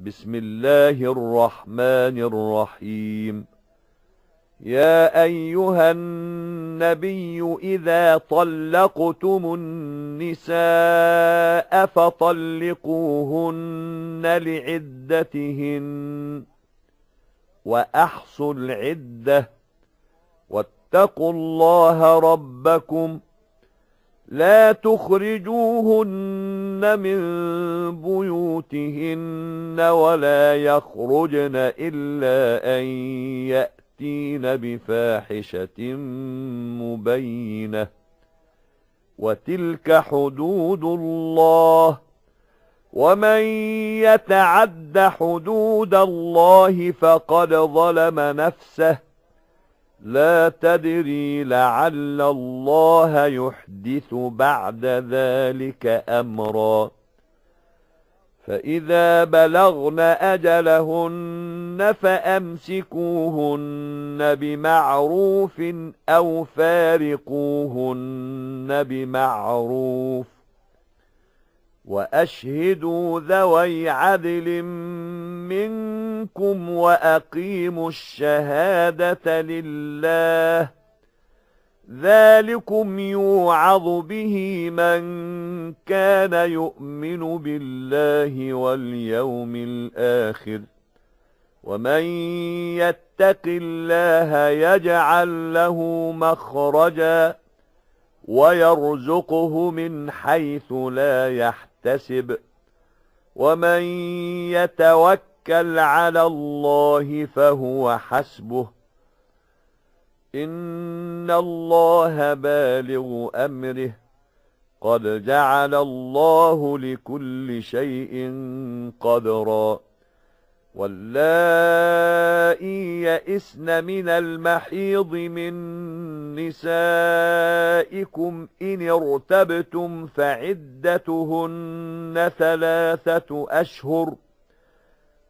بسم الله الرحمن الرحيم يا أيها النبي إذا طلقتم النساء فطلقوهن لعدتهن وأحصوا العدة واتقوا الله ربكم ۖ لا تخرجوهن من بيوتهن ولا يخرجن إلا أن يأتين بفاحشة مبينة وتلك حدود الله ومن يتعد حدود الله فقد ظلم نفسه لا تدري لعل الله يحدث بعد ذلك أمرا فإذا بلغن أجلهن فأمسكوهن بمعروف أو فارقوهن بمعروف وأشهدوا ذوي عدل منكم منكم وأقيموا الشهادة لله ذلكم يوعظ به من كان يؤمن بالله واليوم الآخر ومن يتق الله يجعل له مخرجا ويرزقه من حيث لا يحتسب ومن يتوكل يتوكل على الله فهو حسبه إن الله بالغ أمره قد جعل الله لكل شيء قدرا واللائي يئسن من المحيض من نسائكم إن ارتبتم فعدتهن ثلاثة أشهر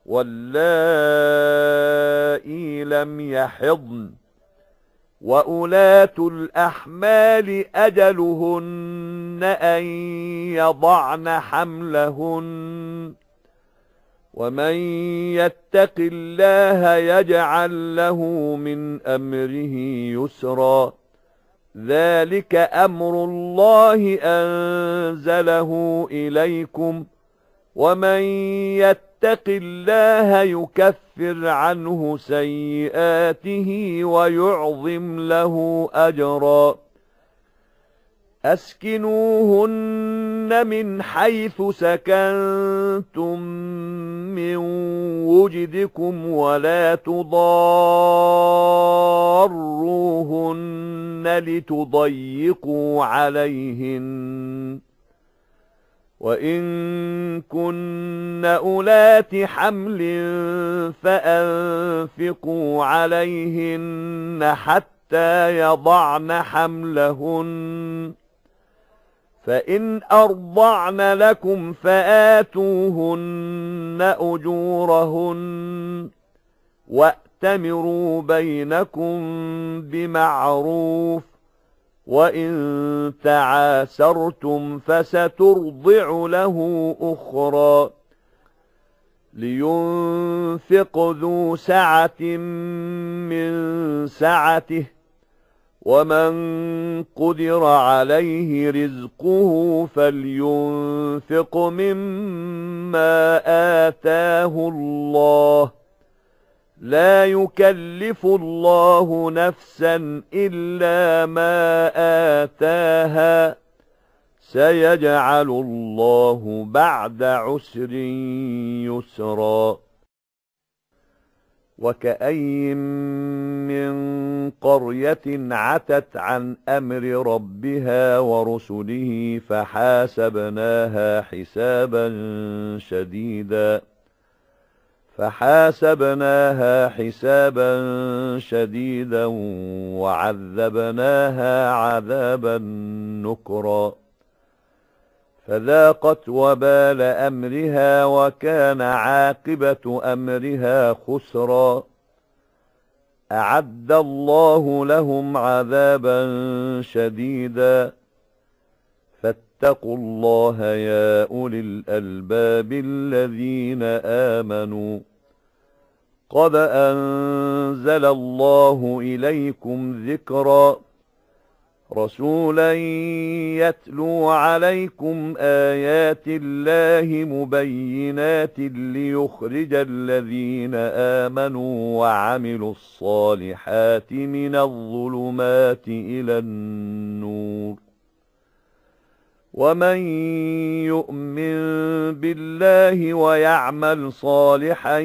واللائي لم يحضن وأولاة الأحمال أجلهن أن يضعن حملهن ومن يتق الله يجعل له من أمره يسرا ذلك أمر الله أنزله إليكم ومن يتق يتق الله يكفر عنه سيئاته ويعظم له أجرا أسكنوهن من حيث سكنتم من وجدكم ولا تضاروهن لتضيقوا عليهن وَإِن كُنَّ أُولَاتِ حَمْلٍ فَأَنفِقُوا عَلَيْهِنَّ حَتَّى يَضَعْنَ حَمْلَهُنَّ فَإِنْ أَرْضَعْنَ لَكُمْ فَآتُوهُنَّ أُجُورَهُنَّ وَأْتَمِرُوا بَيْنَكُم بِمَعْرُوفٍ وَإِن تَعَاسَرْتُمْ فَسَتُرْضِعُ لَهُ أُخْرَى لِيُنْفِقْ ذُو سَعَةٍ مِنْ سَعَتِهِ وَمَنْ قُدِرَ عَلَيْهِ رِزْقُهُ فَلْيُنْفِقْ مِمَّا آتَاهُ اللَّهُ لا يكلف الله نفسا إلا ما آتاها سيجعل الله بعد عسر يسرا وكأي من قرية عتت عن أمر ربها ورسله فحاسبناها حسابا شديداً فحاسبناها حسابا شديدا وعذبناها عذابا نكرا فذاقت وبال أمرها وكان عاقبة أمرها خسرا أعد الله لهم عذابا شديدا فاتقوا الله يا أولي الألباب الذين آمنوا قد أنزل الله إليكم ذكرا رسولا يتلو عليكم آيات الله مبينات ليخرج الذين آمنوا وعملوا الصالحات من الظلمات إلى النور ومن يؤمن بالله ويعمل صالحا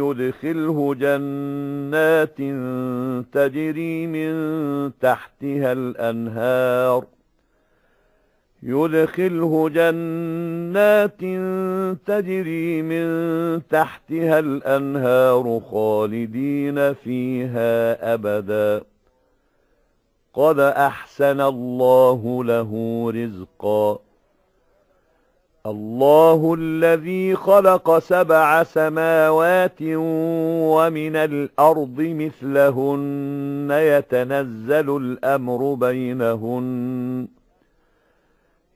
يدخله جنات تجري من تحتها الأنهار يدخله جنات تجري من تحتها الأنهار خالدين فيها أبداً قد أحسن الله له رزقا الله الذي خلق سبع سماوات ومن الأرض مثلهن يتنزل الأمر بينهن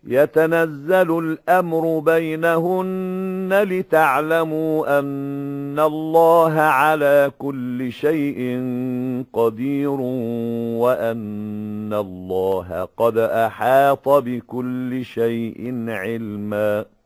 يتنزل الأمر بينهن لتعلموا أن الله على كل شيء قدير وأن الله قد أحاط بكل شيء علماً